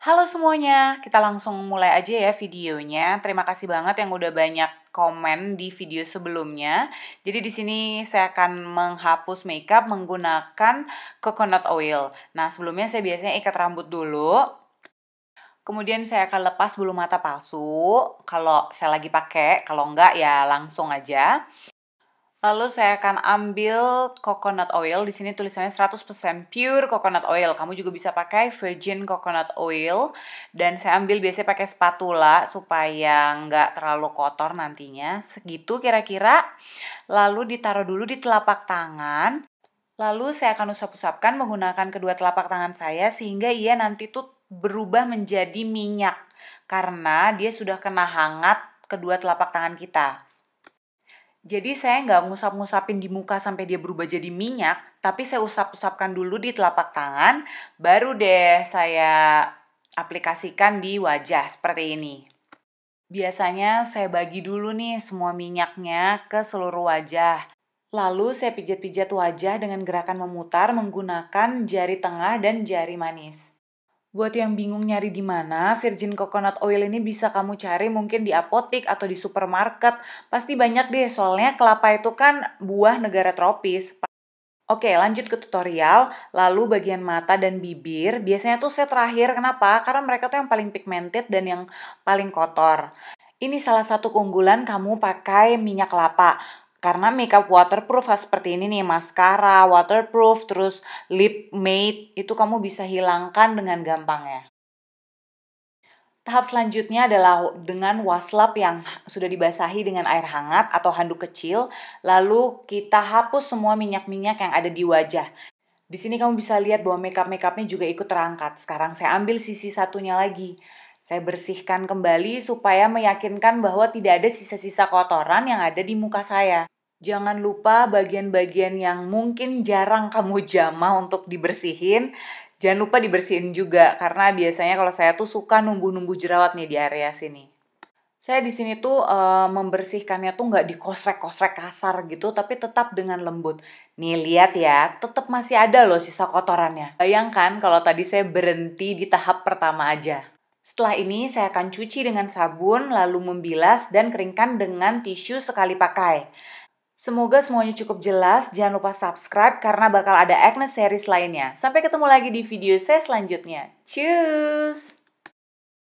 Halo semuanya, kita langsung mulai aja ya videonya. Terima kasih banget yang udah banyak komen di video sebelumnya. Jadi di sini saya akan menghapus makeup menggunakan coconut oil. Nah, sebelumnya saya biasanya ikat rambut dulu. Kemudian saya akan lepas bulu mata palsu. Kalau saya lagi pakai, kalau enggak ya langsung aja. Lalu saya akan ambil coconut oil. Di sini tulisannya 100% pure coconut oil. Kamu juga bisa pakai virgin coconut oil. Dan saya ambil biasanya pakai spatula supaya nggak terlalu kotor nantinya. Segitu kira-kira. Lalu ditaruh dulu di telapak tangan. Lalu saya akan usap-usapkan menggunakan kedua telapak tangan saya sehingga ia nanti tuh berubah menjadi minyak. Karena dia sudah kena hangat kedua telapak tangan kita. Jadi saya nggak ngusap-ngusapin di muka sampai dia berubah jadi minyak, tapi saya usap-usapkan dulu di telapak tangan, baru deh saya aplikasikan di wajah seperti ini. Biasanya saya bagi dulu nih semua minyaknya ke seluruh wajah. Lalu saya pijat-pijat wajah dengan gerakan memutar menggunakan jari tengah dan jari manis. Buat yang bingung nyari di mana, virgin coconut oil ini bisa kamu cari mungkin di apotik atau di supermarket. Pasti banyak deh, soalnya kelapa itu kan buah negara tropis. Oke, lanjut ke tutorial. Lalu bagian mata dan bibir, biasanya tuh saya terakhir. Kenapa? Karena mereka tuh yang paling pigmented dan yang paling kotor. Ini salah satu keunggulan kamu pakai minyak kelapa karena makeup waterproof seperti ini nih maskara waterproof terus lip matte itu kamu bisa hilangkan dengan gampang ya. Tahap selanjutnya adalah dengan waslap yang sudah dibasahi dengan air hangat atau handuk kecil, lalu kita hapus semua minyak-minyak yang ada di wajah. Di sini kamu bisa lihat bahwa makeup-makeupnya juga ikut terangkat. Sekarang saya ambil sisi satunya lagi. Saya bersihkan kembali supaya meyakinkan bahwa tidak ada sisa-sisa kotoran yang ada di muka saya. Jangan lupa bagian-bagian yang mungkin jarang kamu jamah untuk dibersihin. Jangan lupa dibersihin juga karena biasanya kalau saya tuh suka numbuh-numbuh jerawat nih di area sini. Saya di sini tuh e, membersihkannya tuh nggak dikosrek-kosrek kasar gitu, tapi tetap dengan lembut. Nih lihat ya, tetap masih ada loh sisa kotorannya. Bayangkan kalau tadi saya berhenti di tahap pertama aja. Setelah ini saya akan cuci dengan sabun, lalu membilas dan keringkan dengan tisu sekali pakai. Semoga semuanya cukup jelas. Jangan lupa subscribe karena bakal ada Agnes series lainnya. Sampai ketemu lagi di video saya selanjutnya. Cus.